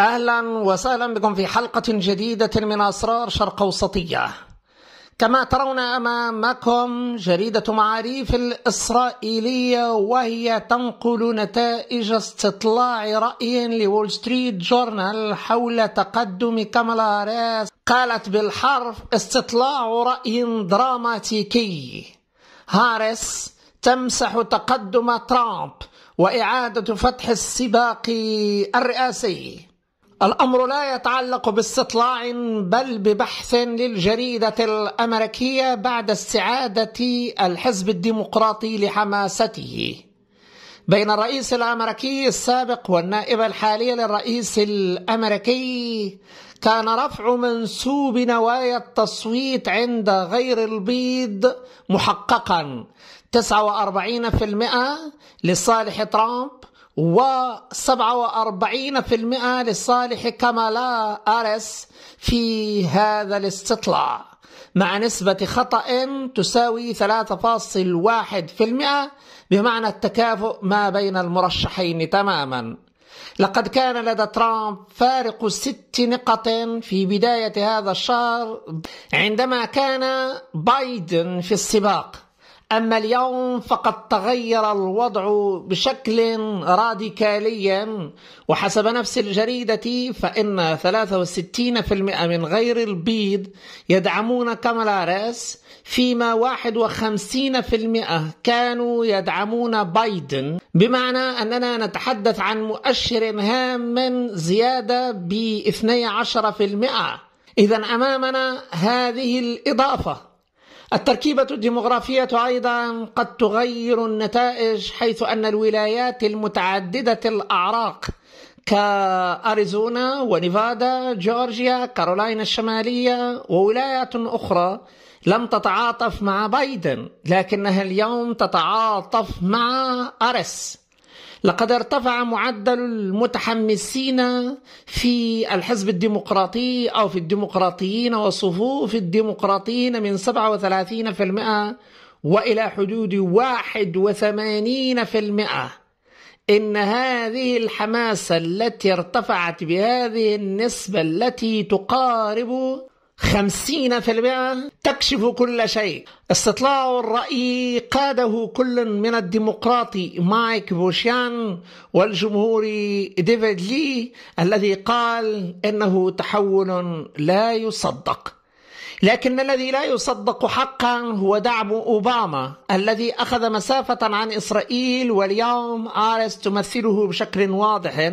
أهلا وسهلا بكم في حلقة جديدة من أسرار شرق أوسطية كما ترون أمامكم جريدة معاريف الإسرائيلية وهي تنقل نتائج استطلاع رأي لول ستريت جورنال حول تقدم كاملا هاريس قالت بالحرف استطلاع رأي دراماتيكي هاريس تمسح تقدم ترامب وإعادة فتح السباق الرئاسي الأمر لا يتعلق باستطلاع بل ببحث للجريدة الأمريكية بعد استعادة الحزب الديمقراطي لحماسته بين الرئيس الأمريكي السابق والنائب الحالي للرئيس الأمريكي كان رفع منسوب نوايا التصويت عند غير البيض محققا 49% لصالح ترامب و47% لصالح كامالا آرس في هذا الاستطلاع مع نسبة خطأ تساوي 3.1% بمعنى التكافؤ ما بين المرشحين تماما لقد كان لدى ترامب فارق ست نقط في بداية هذا الشهر عندما كان بايدن في السباق أما اليوم فقد تغير الوضع بشكل راديكالي وحسب نفس الجريدة فإن 63% من غير البيض يدعمون كامالا هاريس فيما 51% كانوا يدعمون بايدن بمعنى أننا نتحدث عن مؤشر هام زيادة ب 12% إذا أمامنا هذه الإضافة التركيبة الديمغرافية أيضا قد تغير النتائج حيث أن الولايات المتعددة الأعراق كأريزونا ونيفادا جورجيا كارولاينا الشمالية وولايات أخرى لم تتعاطف مع بايدن لكنها اليوم تتعاطف مع أرس لقد ارتفع معدل المتحمسين في الحزب الديمقراطي أو في الديمقراطيين وصفوف الديمقراطيين من 37% وإلى حدود 81% إن هذه الحماسة التي ارتفعت بهذه النسبة التي تقارب 50% تكشف كل شيء استطلاع الرأي قاده كل من الديمقراطي مايك بوشيان والجمهوري ديفيد لي الذي قال إنه تحول لا يصدق لكن الذي لا يصدق حقا هو دعم أوباما الذي أخذ مسافة عن إسرائيل واليوم آرس تمثله بشكل واضح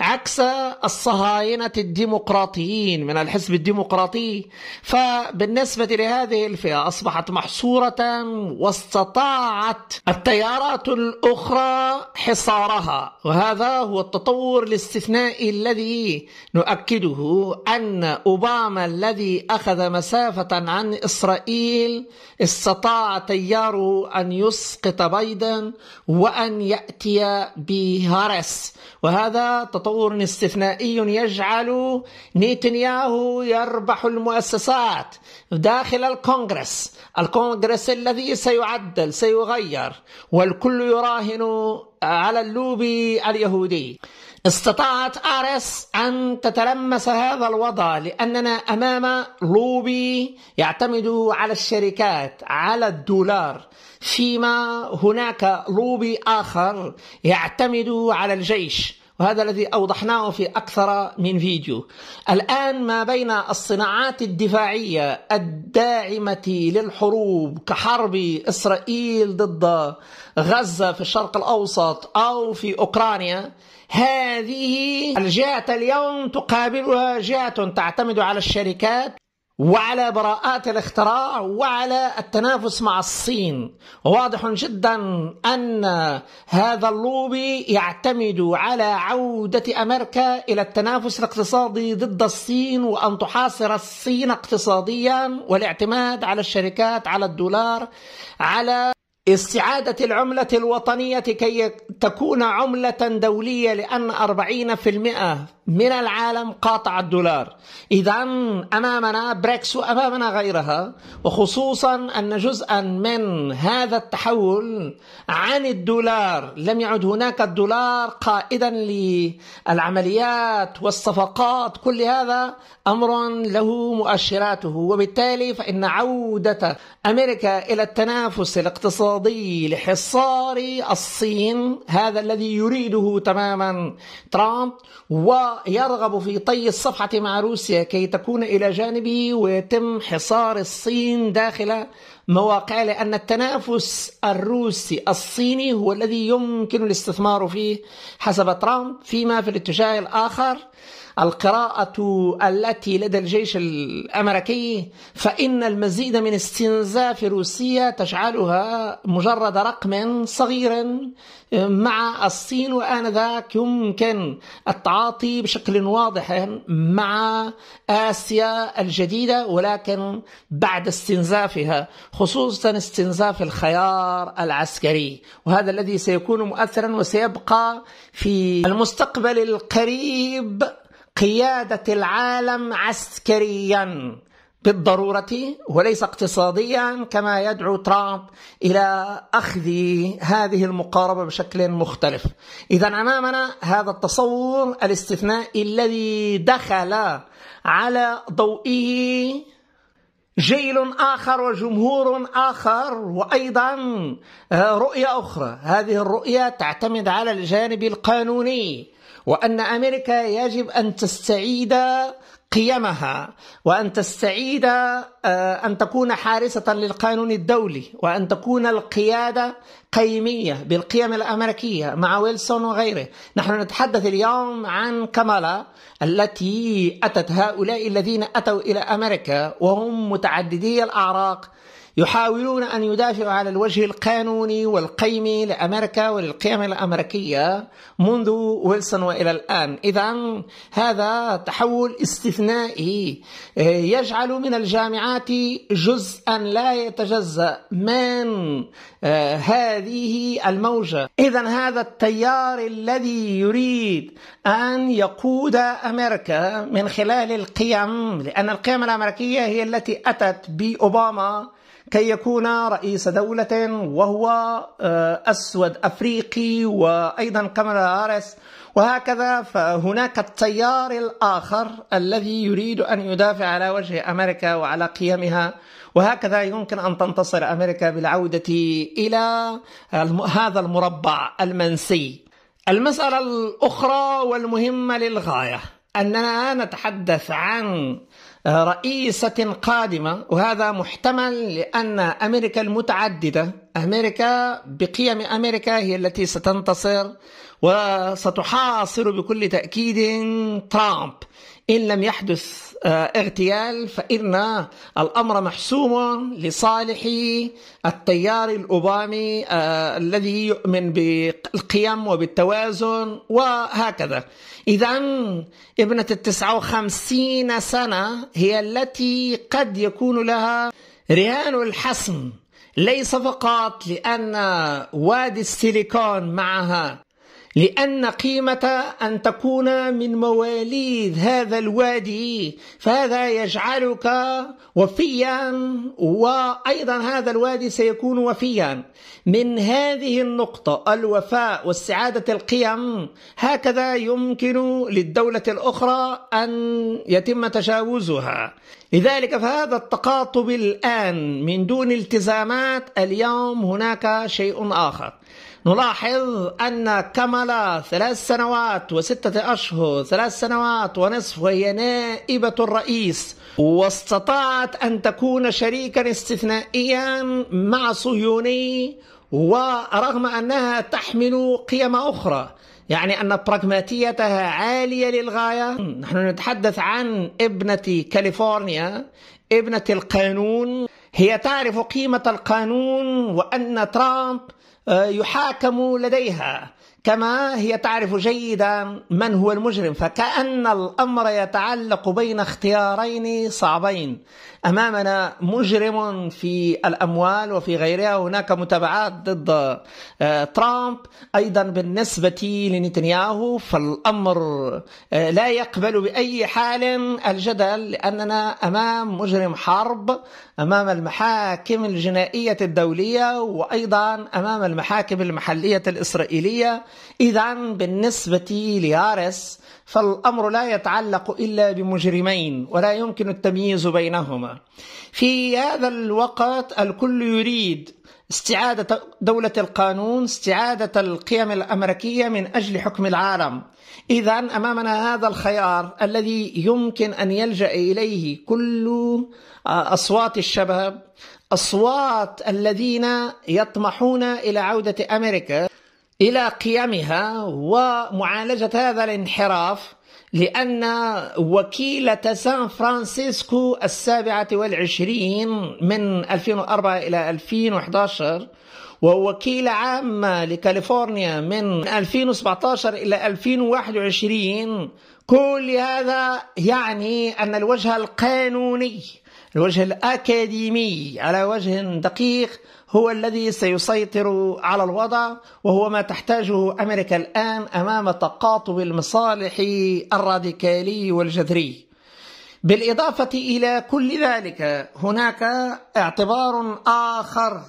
عكس الصهاينة الديمقراطيين من الحزب الديمقراطي فبالنسبة لهذه الفئة أصبحت محصورة واستطاعت التيارات الأخرى حصارها وهذا هو التطور الاستثنائي الذي نؤكده أن أوباما الذي أخذ مسافة مسافة عن إسرائيل استطاع تياره أن يسقط بايدن وأن يأتي بهارس وهذا تطور استثنائي يجعل نيتنياهو يربح المؤسسات داخل الكونغرس الكونغرس الذي سيعدل سيغير والكل يراهن على اللوبي اليهودي استطاعت آرس أن تتلمس هذا الوضع لأننا أمام لوبي يعتمد على الشركات على الدولار فيما هناك لوبي آخر يعتمد على الجيش وهذا الذي أوضحناه في أكثر من فيديو الآن ما بين الصناعات الدفاعية الداعمة للحروب كحرب إسرائيل ضد غزة في الشرق الأوسط أو في أوكرانيا هذه الجهة اليوم تقابلها جهة تعتمد على الشركات وعلى براءات الاختراع وعلى التنافس مع الصين واضح جدا أن هذا اللوبي يعتمد على عودة أمريكا إلى التنافس الاقتصادي ضد الصين وأن تحاصر الصين اقتصاديا والاعتماد على الشركات على الدولار على استعادة العملة الوطنية كي تكون عملة دولية لأن 40% من العالم قاطع الدولار إذا أمامنا بريكس وأمامنا غيرها وخصوصا أن جزءا من هذا التحول عن الدولار لم يعد هناك الدولار قائدا للعمليات والصفقات كل هذا أمر له مؤشراته وبالتالي فإن عودة أمريكا إلى التنافس الاقتصادي لحصار الصين هذا الذي يريده تماما ترامب و يرغب في طي الصفحة مع روسيا كي تكون إلى جانبه ويتم حصار الصين داخل مواقع لأن التنافس الروسي الصيني هو الذي يمكن الاستثمار فيه حسب ترامب فيما في الاتجاه الآخر القراءة التي لدى الجيش الأمريكي فإن المزيد من استنزاف روسيا تجعلها مجرد رقم صغير مع الصين وآنذاك يمكن التعاطي بشكل واضح مع آسيا الجديدة ولكن بعد استنزافها خصوصا استنزاف الخيار العسكري وهذا الذي سيكون مؤثرا وسيبقى في المستقبل القريب قيادة العالم عسكريا بالضرورة وليس اقتصاديا كما يدعو ترامب إلى أخذ هذه المقاربة بشكل مختلف إذا أمامنا هذا التصور الاستثنائي الذي دخل على ضوئه جيل آخر وجمهور آخر وأيضا رؤية أخرى هذه الرؤية تعتمد على الجانب القانوني وان امريكا يجب ان تستعيد قيمها وان تستعيد آه، ان تكون حارسه للقانون الدولي وان تكون القياده قيميه بالقيم الامريكيه مع ويلسون وغيره، نحن نتحدث اليوم عن كمالا التي اتت هؤلاء الذين اتوا الى امريكا وهم متعددي الاعراق يحاولون أن يدافعوا على الوجه القانوني والقيمي لأمريكا وللقيم الأمريكية منذ ويلسون وإلى الآن إذا هذا تحول استثنائي آه، يجعل من الجامعات جزءا لا يتجزأ من آه، هذه الموجة إذا هذا التيار الذي يريد أن يقود أمريكا من خلال القيم لأن القيم الأمريكية هي التي أتت بأوباما كي يكون رئيس دولة وهو آه، أسود أفريقي وأيضا كاميرا هاريس وهكذا فهناك التيار الآخر الذي يريد أن يدافع على وجه أمريكا وعلى قيمها وهكذا يمكن أن تنتصر أمريكا بالعودة إلى هذا المربع المنسي المسألة الأخرى والمهمة للغاية أننا نتحدث عن رئيسة قادمة وهذا محتمل لأن أمريكا المتعددة أمريكا بقيم أمريكا هي التي ستنتصر وستحاصر بكل تأكيد ترامب إن لم يحدث آه، اغتيال فإن الأمر محسوم لصالح التيار الأوبامي آه، الذي يؤمن بالقيم وبالتوازن وهكذا إذا ابنة التسعة وخمسين سنة هي التي قد يكون لها رهان الحسم ليس فقط لأن وادي السيليكون معها لأن قيمة أن تكون من مواليد هذا الوادي فهذا يجعلك وفيا وأيضا هذا الوادي سيكون وفيا من هذه النقطة الوفاء واستعادة القيم هكذا يمكن للدولة الأخرى أن يتم تجاوزها لذلك فهذا التقاطب الآن من دون التزامات اليوم هناك شيء آخر نلاحظ أن كمال ثلاث سنوات وستة أشهر ثلاث سنوات ونصف وهي نائبة الرئيس واستطاعت أن تكون شريكا استثنائيا مع صهيوني ورغم أنها تحمل قيم أخرى يعني أن براغماتيتها عالية للغاية نحن نتحدث عن ابنة كاليفورنيا ابنة القانون هي تعرف قيمة القانون وأن ترامب آه، يحاكم لديها كما هي تعرف جيدا من هو المجرم فكأن الأمر يتعلق بين اختيارين صعبين أمامنا مجرم في الأموال وفي غيرها هناك متابعات ضد آه، ترامب أيضا بالنسبة لنتنياهو فالأمر آه، لا يقبل بأي حال الجدل لأننا أمام مجرم حرب أمام المحاكم الجنائية الدولية وأيضا أمام المحاكم المحلية الإسرائيلية إذا بالنسبة لآرس فالأمر لا يتعلق إلا بمجرمين ولا يمكن التمييز بينهما في هذا الوقت الكل يريد استعادة دولة القانون استعادة القيم الأمريكية من أجل حكم العالم إذا أمامنا هذا الخيار الذي يمكن أن يلجأ إليه كل آه، أصوات الشباب أصوات الذين يطمحون إلى عودة أمريكا إلى قيمها ومعالجة هذا الانحراف لأن وكيلة سان فرانسيسكو السابعة والعشرين من 2004 إلى 2011 ووكيلة عامة لكاليفورنيا من 2017 إلى 2021 كل هذا يعني أن الوجه القانوني الوجه الأكاديمي على وجه دقيق هو الذي سيسيطر على الوضع وهو ما تحتاجه أمريكا الآن أمام تقاطب المصالح الراديكالي والجذري بالإضافة إلى كل ذلك هناك اعتبار آخر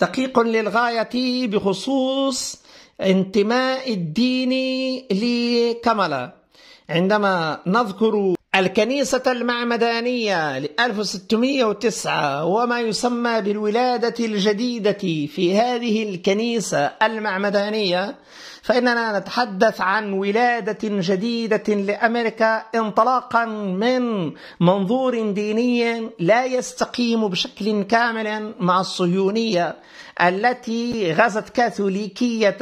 دقيق للغاية بخصوص انتماء الدين لكملا عندما نذكر الكنيسة المعمدانية ل 1609 وما يسمى بالولادة الجديدة في هذه الكنيسة المعمدانية فإننا نتحدث عن ولادة جديدة لأمريكا انطلاقا من منظور ديني لا يستقيم بشكل كامل مع الصهيونية التي غزت كاثوليكية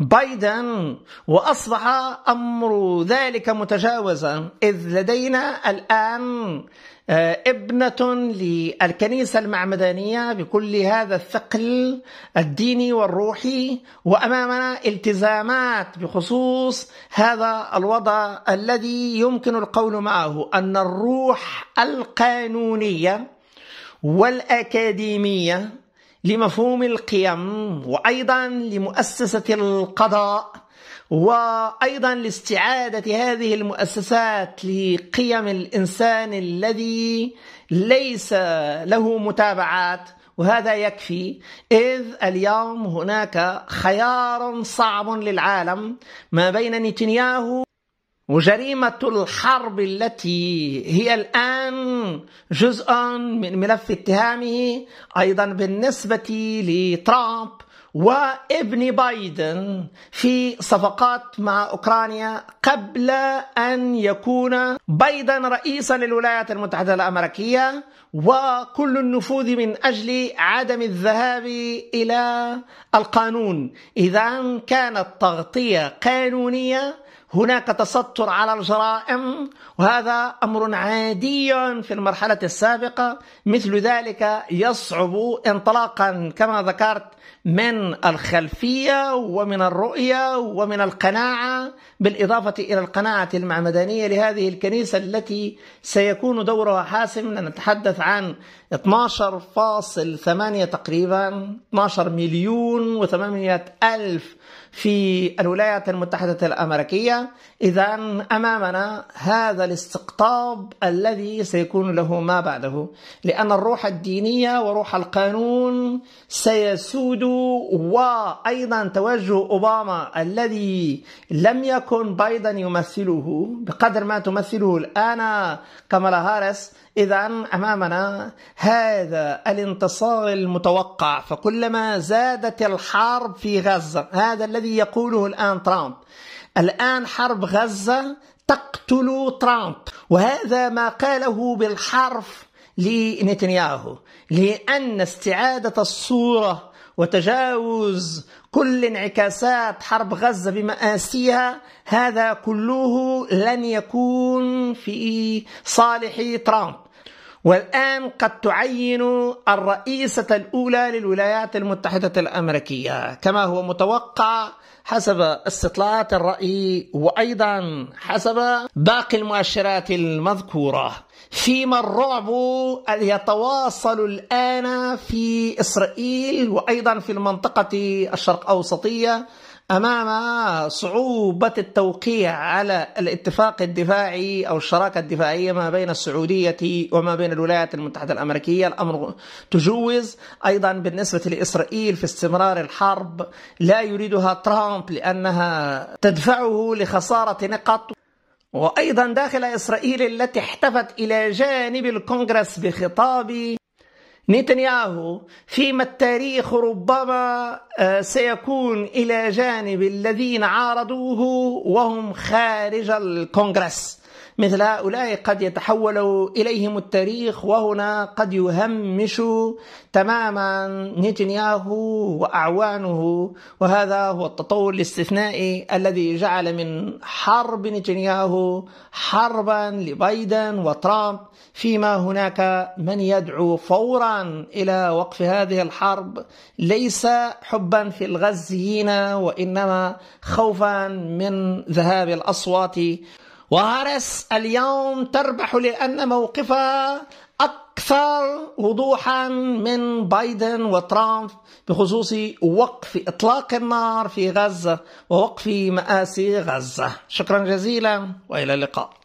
بايدن واصبح امر ذلك متجاوزا اذ لدينا الان آه، ابنه للكنيسه المعمدانيه بكل هذا الثقل الديني والروحي وامامنا التزامات بخصوص هذا الوضع الذي يمكن القول معه ان الروح القانونيه والاكاديميه لمفهوم القيم وأيضا لمؤسسة القضاء وأيضا لاستعادة هذه المؤسسات لقيم الإنسان الذي ليس له متابعات وهذا يكفي إذ اليوم هناك خيار صعب للعالم ما بين نتنياهو وجريمة الحرب التي هي الآن جزء من ملف اتهامه أيضا بالنسبة لترامب وابن بايدن في صفقات مع أوكرانيا قبل أن يكون بايدن رئيسا للولايات المتحدة الأمريكية وكل النفوذ من أجل عدم الذهاب إلى القانون إذا كانت تغطية قانونية هناك تستر على الجرائم وهذا أمر عادي في المرحلة السابقة مثل ذلك يصعب انطلاقا كما ذكرت من الخلفية ومن الرؤية ومن القناعة بالإضافة إلى القناعة المعمدانية لهذه الكنيسة التي سيكون دورها حاسم نتحدث عن 12.8 تقريبا 12 مليون و800 ألف في الولايات المتحدة الأمريكية إذا أمامنا هذا الاستقطاب الذي سيكون له ما بعده لأن الروح الدينية وروح القانون سيسود وأيضا توجه أوباما الذي لم يكن بايدن يمثله بقدر ما تمثله الآن كمالا هارس إذا أمامنا هذا الانتصار المتوقع فكلما زادت الحرب في غزة هذا الذي يقوله الآن ترامب الآن حرب غزة تقتل ترامب وهذا ما قاله بالحرف لنتنياهو لأن استعادة الصورة وتجاوز كل انعكاسات حرب غزة بمآسيها هذا كله لن يكون في صالح ترامب والآن قد تعين الرئيسة الأولى للولايات المتحدة الأمريكية كما هو متوقع حسب استطلاعات الرأي وأيضا حسب باقي المؤشرات المذكورة فيما الرعب يتواصل الآن في إسرائيل وأيضا في المنطقة الشرق أوسطية امام صعوبه التوقيع على الاتفاق الدفاعي او الشراكه الدفاعيه ما بين السعوديه وما بين الولايات المتحده الامريكيه، الامر تجوز ايضا بالنسبه لاسرائيل في استمرار الحرب لا يريدها ترامب لانها تدفعه لخساره نقط وايضا داخل اسرائيل التي احتفت الى جانب الكونغرس بخطاب نتنياهو فيما التاريخ ربما آه، سيكون إلى جانب الذين عارضوه وهم خارج الكونغرس مثل هؤلاء قد يتحول إليهم التاريخ وهنا قد يهمش تماما نتنياهو وأعوانه وهذا هو التطور الاستثنائي الذي جعل من حرب نتنياهو حربا لبايدن وترامب فيما هناك من يدعو فورا إلى وقف هذه الحرب ليس حبا في الغزيين وإنما خوفا من ذهاب الأصوات وهارس اليوم تربح لأن موقفها أكثر وضوحا من بايدن وترامب بخصوص وقف إطلاق النار في غزة ووقف مآسي غزة شكرا جزيلا وإلى اللقاء